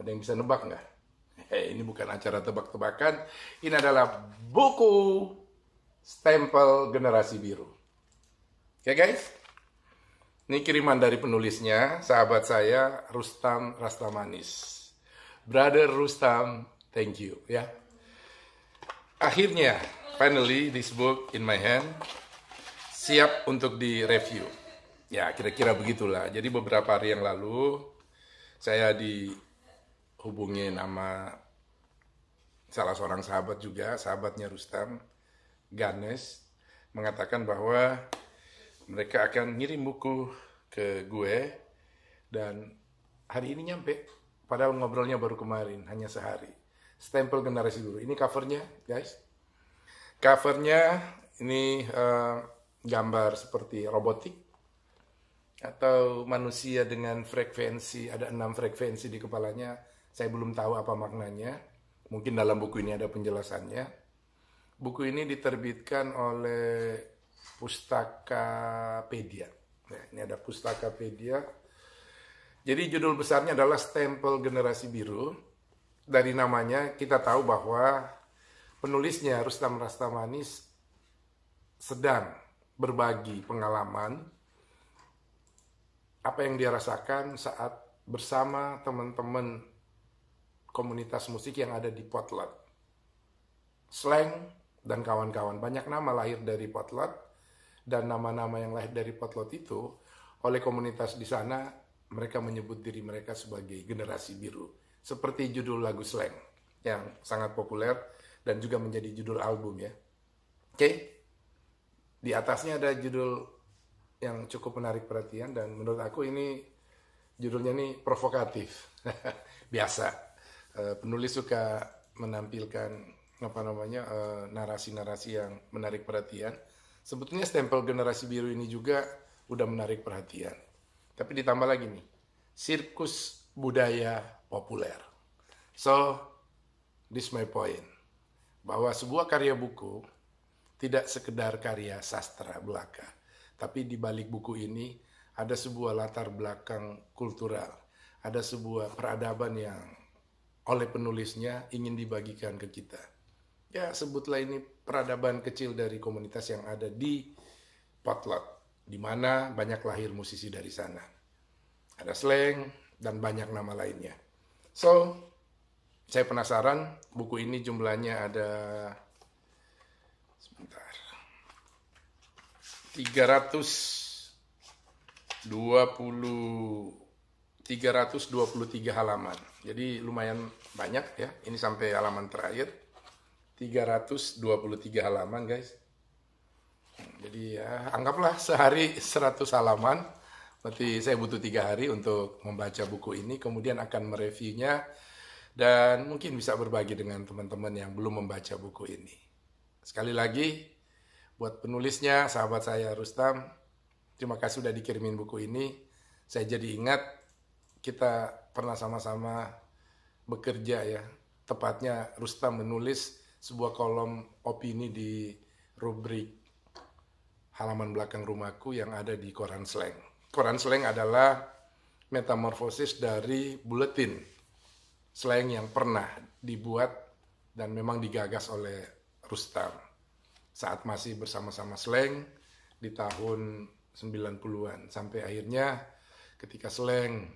Ada yang bisa nebak nggak? Hey, eh, ini bukan acara tebak-tebakan. Ini adalah buku stempel generasi biru. Oke ya, okay, guys? Ini kiriman dari penulisnya, sahabat saya Rustam Rastamanis. Brother Rustam, thank you ya. Akhirnya, finally this book in my hand siap untuk di review. Ya, kira-kira begitulah. Jadi beberapa hari yang lalu saya di hubungi nama salah seorang sahabat juga, sahabatnya Rustam, Ganes, mengatakan bahwa mereka akan ngirim buku ke gue dan hari ini nyampe. Padahal ngobrolnya baru kemarin, hanya sehari. Stempel generasi dulu. Ini covernya, guys. Covernya ini uh, gambar seperti robotik atau manusia dengan frekuensi ada enam frekuensi di kepalanya saya belum tahu apa maknanya. Mungkin dalam buku ini ada penjelasannya. Buku ini diterbitkan oleh Pustakapedia. Nah, ini ada Pustakapedia. Jadi judul besarnya adalah Stempel Generasi Biru. Dari namanya kita tahu bahwa penulisnya Rustam Rastamanis sedang berbagi pengalaman apa yang dia rasakan saat bersama teman-teman komunitas musik yang ada di Potlot. Slang dan kawan-kawan banyak nama lahir dari Potlot dan nama-nama yang lahir dari Potlot itu oleh komunitas di sana mereka menyebut diri mereka sebagai generasi biru seperti judul lagu Slang yang sangat populer dan juga menjadi judul album ya. Oke. Okay? Di atasnya ada judul yang cukup menarik perhatian dan menurut aku ini judulnya ini provokatif. Biasa. Eh, penulis suka menampilkan apa namanya narasi eh, narasi-narasi yang menarik perhatian. Sebetulnya stempel generasi biru ini juga udah menarik perhatian. Tapi ditambah lagi nih, sirkus budaya populer. So, this my point. Bahwa sebuah karya buku tidak sekedar karya sastra belaka. Tapi di balik buku ini ada sebuah latar belakang kultural. Ada sebuah peradaban yang oleh penulisnya ingin dibagikan ke kita. Ya, sebutlah ini peradaban kecil dari komunitas yang ada di Potlot, di mana banyak lahir musisi dari sana. Ada slang dan banyak nama lainnya. So, saya penasaran buku ini jumlahnya ada sebentar 320 323 halaman. Jadi lumayan banyak ya. Ini sampai halaman terakhir. 323 halaman, guys. Jadi ya, anggaplah sehari 100 halaman. Berarti saya butuh tiga hari untuk membaca buku ini, kemudian akan mereviewnya dan mungkin bisa berbagi dengan teman-teman yang belum membaca buku ini. Sekali lagi, buat penulisnya, sahabat saya Rustam, terima kasih sudah dikirimin buku ini. Saya jadi ingat kita pernah sama-sama bekerja ya. Tepatnya Rustam menulis sebuah kolom opini di rubrik halaman belakang rumahku yang ada di koran slang. Koran slang adalah metamorfosis dari buletin slang yang pernah dibuat dan memang digagas oleh Rustam saat masih bersama-sama slang di tahun 90-an sampai akhirnya ketika slang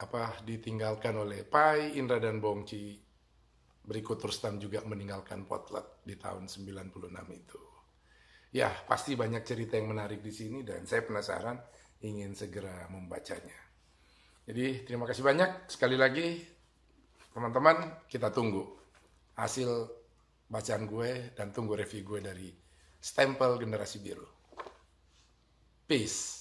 apa ditinggalkan oleh Pai, Indra dan Bongci. Berikut Rustam juga meninggalkan potlet di tahun 96 itu. Ya, pasti banyak cerita yang menarik di sini dan saya penasaran ingin segera membacanya. Jadi, terima kasih banyak sekali lagi teman-teman, kita tunggu hasil bacaan gue dan tunggu review gue dari Stempel Generasi Biru. Peace.